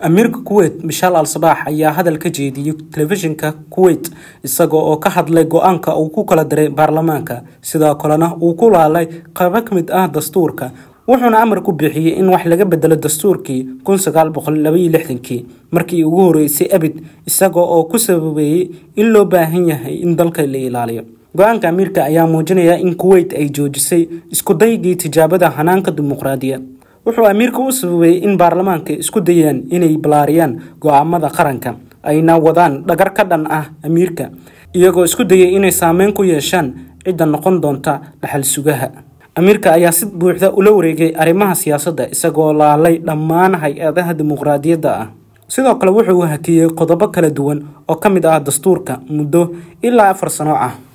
amiirka kuweyt mishaal al sabaax ayaa hadal ka jeediyey telefishinka kuweyt isaga oo ka hadlay go-aanka uu ku kala diray baarlamaanka sidoo kalena uu ku laalay qaba ka mid ah dastuurka wuxuuna amar ku bixiyey in wax laga bedelo dastuurkii kii markii ugu horeysay abid isaga oo ku sababeeyey in loo baahan yahay in dalka la ilaaliyo go-aanka amiirka ayaa muujinaya in kuweyt ay joojisay iskudaygii tijaabada hanaanka dimuqraadiya wuxuu amiirka u sababay in baarlamaanka isku dayaan inay balaariyaan go-aamada qaranka ayna wadaan dhagar ka dhan ah amiirka iyagoo isku dayay inay saameyn ku yeeshaan cidda noqon doonta dhaxal sugaha amiirka ayaa si buuxda ula wareegay arrimaha siyaasadda isagoo laalay dhammaan hay-adaha dimuqraadiyadda ah sidoo kale wuxuu hakiyey qodobo kala duwan oo ka mid ah dastuurka muddo ilaa afar sano ah